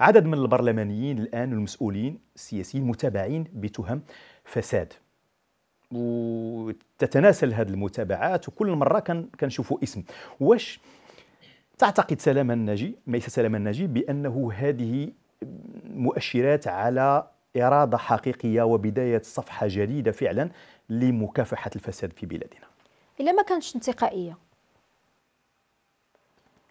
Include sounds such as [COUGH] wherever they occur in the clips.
عدد من البرلمانيين الآن المسؤولين السياسيين متابعين بتهم فساد وتتناسل هذه المتابعات وكل مرة كان كنشوفوا اسم واش تعتقد سلامة الناجي ميسة سلامة الناجي بأنه هذه مؤشرات على إرادة حقيقية وبداية صفحة جديدة فعلا لمكافحة الفساد في بلادنا إلا ما كانتش انتقائية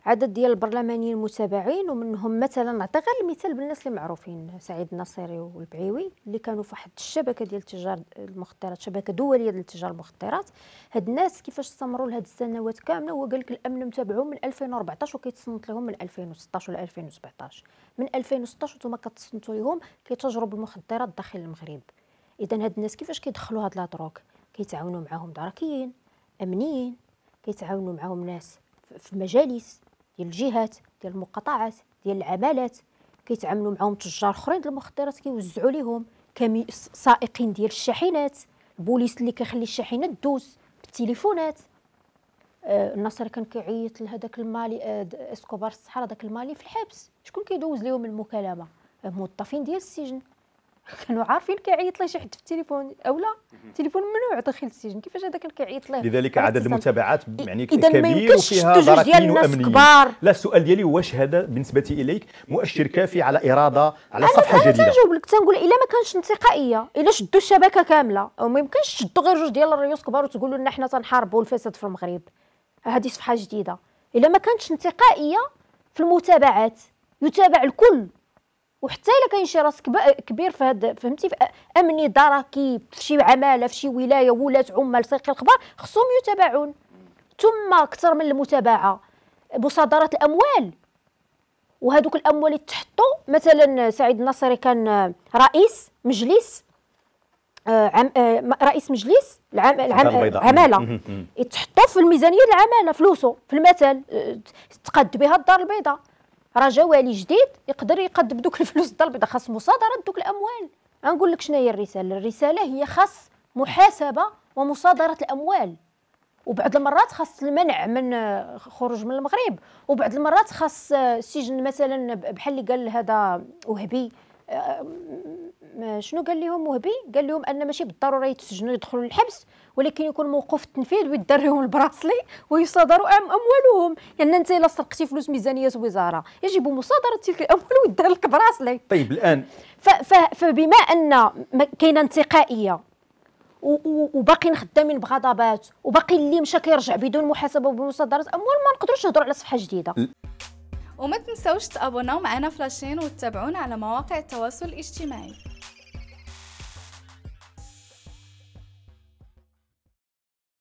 عدد ديال البرلمانيين المتابعين ومنهم مثلا نعطي غير المثال بالناس اللي معروفين سعيد الناصري والبعيوي اللي كانوا في واحد الشبكه ديال تجار المخدرات شبكه دوليه ديال تجار المخدرات هاد الناس كيفاش استمروا لهاد السنوات كامله هو قال لك الامن متابعهم من 2014 وكيتصنت لهم من 2016 ولا 2017 من 2016 وانتم كتصنتوا لهم كيتجروا بالمخدرات داخل المغرب اذا هاد الناس كيفاش كيدخلوا هاد لا كيتعاونوا معاهم دراكيين امنيين كيتعاونوا معاهم ناس في مجالس ديال الجهات ديال المقاطعات ديال العمالات كيتعاملوا معاهم تجار اخرين المخدرات كيوزعوا ليهم كمي سائقين ديال الشاحنات البوليس اللي كيخلي الشاحنات دوز بالتليفونات آه الناصر كان كيعيط لهذاك المالي آه اسكوبار الصحراء داك المالي في الحبس شكون كيدوز ليهم المكالمه الموظفين آه، ديال السجن كانوا عارفين كيعيط لي شي حد في التليفون او لا التليفون ممنوع داخل السجن كيفاش هذا كان كيعيط ليه لذلك عدد المتابعات يعني كبير وفيها ضرائب وامنيه لا السؤال ديالي واش هذا بالنسبه اليك مؤشر كافي على اراده على صفحه أنا جديده انا تنجاوب لك تنقول الا ما كانش انتقائيه الا شدوا الشبكه كامله وما يمكنش تشدوا غير جوج ديال الريوس كبار وتقولوا لنا حنا تنحاربوا الفساد في المغرب هذه صفحه جديده الا ما كانتش انتقائيه في المتابعات يتابع الكل وحتى الا كاين شي راس كبير في هاد فهمتي في امني دركي في شي عماله في شي ولايه ولاة عمال ساقي الخبار خصهم يتابعون ثم اكثر من المتابعه مصادره الاموال وهذوك الاموال اللي تحطوا مثلا سعيد النصري كان رئيس مجلس آه، عم آه، رئيس مجلس العم العم العماله يتحطوا في الميزانيه العماله فلوسه في المثل آه، تقد بها الدار البيضاء راه جا والي جديد يقدر يقدم دوك الفلوس الدار البيضاء خاص مصادره دوك الاموال غنقول لك شنو هي الرساله الرساله هي خاص محاسبه ومصادره الاموال وبعض المرات خاص المنع من خروج من المغرب وبعض المرات خاص السجن آه، مثلا بحال اللي قال هذا وهبي آه، شنو قال لهم وهبي قال لهم ان ماشي بالضروره يتسجنوا يدخلوا للحبس ولكن يكون موقف التنفيذ ويدريهم البراسلي ويصادروا أم اموالهم لان يعني انت الا سرقتي فلوس ميزانيه وزاره يجب مصادره تلك الاموال [LAUGHS] ويدار لك براسلي طيب الان فبما ان كاينه انتقائيه وباقيين خدامين بغضبات وباقي اللي مشى كيرجع بدون محاسبه وبمصادره اموال ما نقدروش نهضروا على صفحه جديده وما تنسوش تابوناو معنا فلاشين وتتابعونا على مواقع التواصل الاجتماعي